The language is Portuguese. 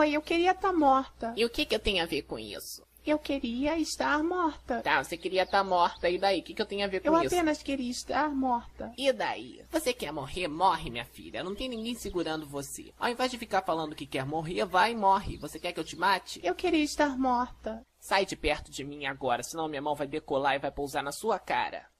Oi, eu queria estar tá morta. E o que, que eu tenho a ver com isso? Eu queria estar morta. Tá, você queria estar tá morta, e daí? O que, que eu tenho a ver com eu isso? Eu apenas queria estar morta. E daí? Você quer morrer? Morre, minha filha. Não tem ninguém segurando você. Ao invés de ficar falando que quer morrer, vai e morre. Você quer que eu te mate? Eu queria estar morta. Sai de perto de mim agora, senão minha mão vai decolar e vai pousar na sua cara.